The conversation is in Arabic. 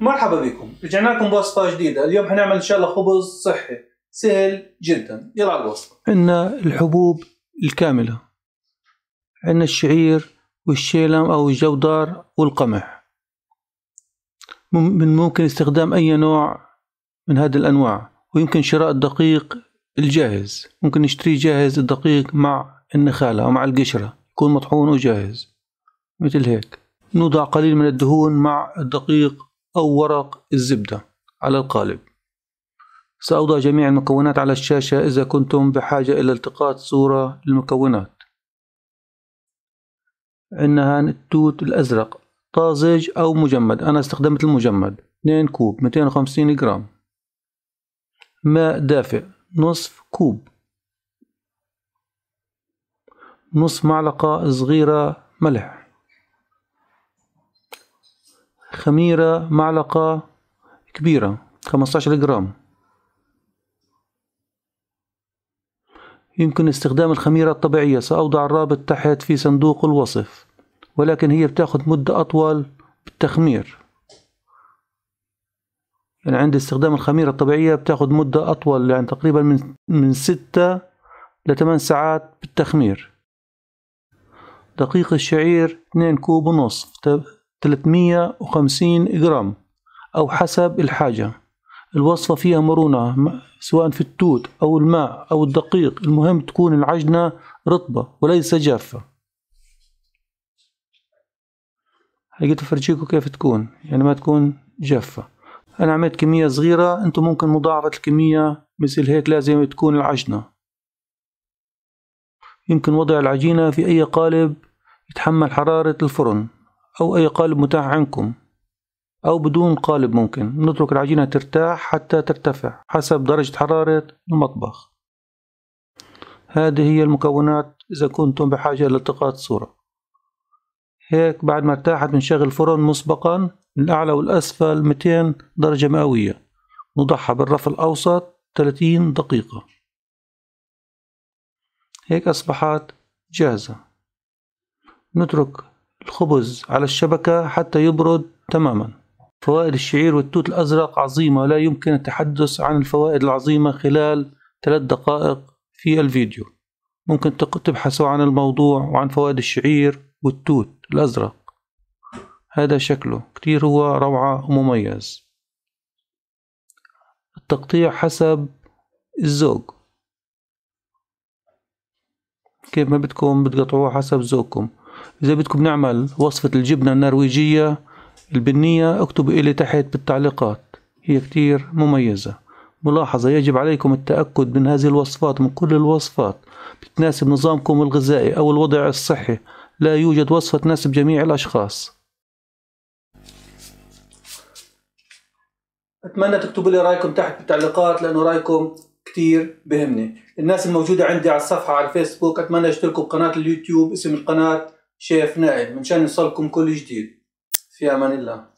مرحبا بكم رجعنا لكم بوصفة جديدة اليوم حنعمل إن شاء الله خبز صحي سهل جدا يلا الوصفة عندنا الحبوب الكاملة عندنا الشعير والشيلم أو الجودار والقمح من ممكن استخدام أي نوع من هذه الأنواع ويمكن شراء الدقيق الجاهز ممكن نشتري جاهز الدقيق مع النخالة أو مع القشرة يكون مطحون وجاهز مثل هيك نوضع قليل من الدهون مع الدقيق أو ورق الزبدة على القالب سأوضع جميع المكونات على الشاشة إذا كنتم بحاجة إلى التقاط صورة للمكونات إنها التوت الأزرق طازج أو مجمد أنا استخدمت المجمد 2 كوب 250 جرام ماء دافئ نصف كوب نصف معلقة صغيرة ملح خميرة معلقة كبيرة 15 جرام يمكن استخدام الخميرة الطبيعية سأوضع الرابط تحت في صندوق الوصف ولكن هي بتاخد مدة أطول بالتخمير يعني عند استخدام الخميرة الطبيعية بتاخد مدة أطول يعني تقريبا من من ستة لثمان ساعات بالتخمير دقيق الشعير 2 كوب ونصف 350 جرام أو حسب الحاجة الوصفة فيها مرونة سواء في التوت أو الماء أو الدقيق المهم تكون العجنة رطبة وليس جافة هيجي تفرجيكم كيف تكون يعني ما تكون جافة أنا عملت كمية صغيرة أنتم ممكن مضاعفة الكمية مثل هيك لازم تكون العجنة يمكن وضع العجينة في أي قالب يتحمل حرارة الفرن أو أي قالب متاح عندكم أو بدون قالب ممكن نترك العجينة ترتاح حتى ترتفع حسب درجة حرارة المطبخ هذه هي المكونات إذا كنتم بحاجة لالتقاط صورة هيك بعد ما ارتاحت بنشغل الفرن مسبقا الأعلى والأسفل 200 درجة مئوية نضعها بالرف الأوسط 30 دقيقة هيك أصبحت جاهزة نترك الخبز على الشبكة حتى يبرد تماما فوائد الشعير والتوت الأزرق عظيمة لا يمكن التحدث عن الفوائد العظيمة خلال ثلاث دقائق في الفيديو ممكن تبحثوا عن الموضوع وعن فوائد الشعير والتوت الأزرق هذا شكله كتير هو روعة ومميز التقطيع حسب الزوج كيف ما بدكم بتقطعوه حسب ذوقكم إذا بدكم نعمل وصفة الجبنة النرويجية البنية اكتبوا إلي تحت بالتعليقات هي كتير مميزة ملاحظة يجب عليكم التأكد من هذه الوصفات من كل الوصفات بتناسب نظامكم الغذائي أو الوضع الصحي لا يوجد وصفة تناسب جميع الأشخاص أتمنى تكتبوا لي رأيكم تحت بالتعليقات لأنه رأيكم كتير بهمني الناس الموجودة عندي على الصفحة على الفيسبوك أتمنى يشتركوا بقناة اليوتيوب اسم القناة شيف ناعم من شان يوصلكم كل جديد في امان الله